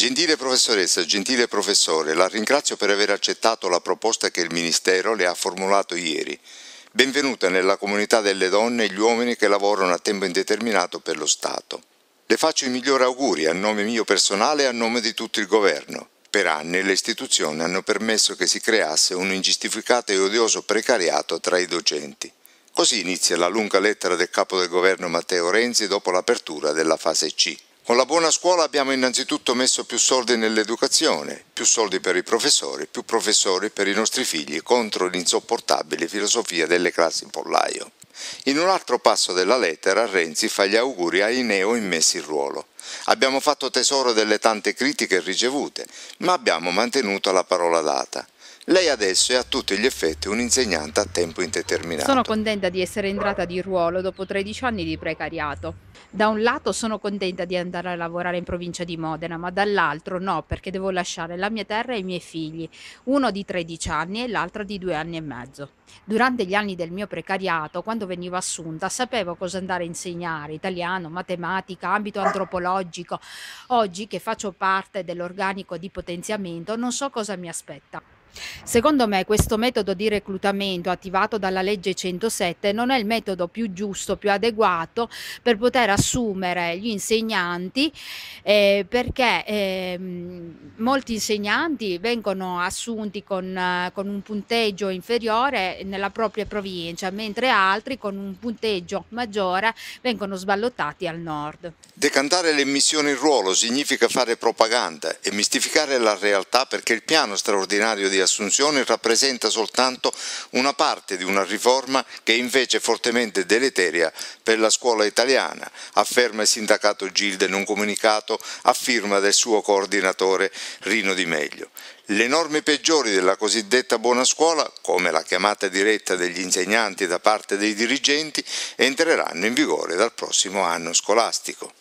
Gentile professoressa, gentile professore, la ringrazio per aver accettato la proposta che il Ministero le ha formulato ieri. Benvenuta nella comunità delle donne e gli uomini che lavorano a tempo indeterminato per lo Stato. Le faccio i migliori auguri a nome mio personale e a nome di tutto il governo. Per anni le istituzioni hanno permesso che si creasse un ingiustificato e odioso precariato tra i docenti. Così inizia la lunga lettera del capo del governo Matteo Renzi dopo l'apertura della fase C. Con la buona scuola abbiamo innanzitutto messo più soldi nell'educazione, più soldi per i professori, più professori per i nostri figli contro l'insopportabile filosofia delle classi in pollaio. In un altro passo della lettera Renzi fa gli auguri ai neo immessi in ruolo. Abbiamo fatto tesoro delle tante critiche ricevute, ma abbiamo mantenuto la parola data. Lei adesso è a tutti gli effetti un'insegnante a tempo indeterminato. Sono contenta di essere entrata di ruolo dopo 13 anni di precariato da un lato sono contenta di andare a lavorare in provincia di Modena, ma dall'altro no, perché devo lasciare la mia terra e i miei figli, uno di 13 anni e l'altro di 2 anni e mezzo. Durante gli anni del mio precariato, quando venivo assunta, sapevo cosa andare a insegnare, italiano, matematica, ambito antropologico. Oggi che faccio parte dell'organico di potenziamento, non so cosa mi aspetta. Secondo me questo metodo di reclutamento attivato dalla legge 107 non è il metodo più giusto, più adeguato per poter assumere gli insegnanti eh, perché eh, molti insegnanti vengono assunti con, con, un punteggio inferiore nella propria provincia, mentre altri con un punteggio maggiore vengono sballottati al nord. Decantare le missioni in ruolo significa fare propaganda e mistificare la realtà perché il piano straordinario di di assunzioni rappresenta soltanto una parte di una riforma che è invece è fortemente deleteria per la scuola italiana, afferma il sindacato Gilde in un comunicato a firma del suo coordinatore Rino Di Meglio. Le norme peggiori della cosiddetta buona scuola, come la chiamata diretta degli insegnanti da parte dei dirigenti, entreranno in vigore dal prossimo anno scolastico.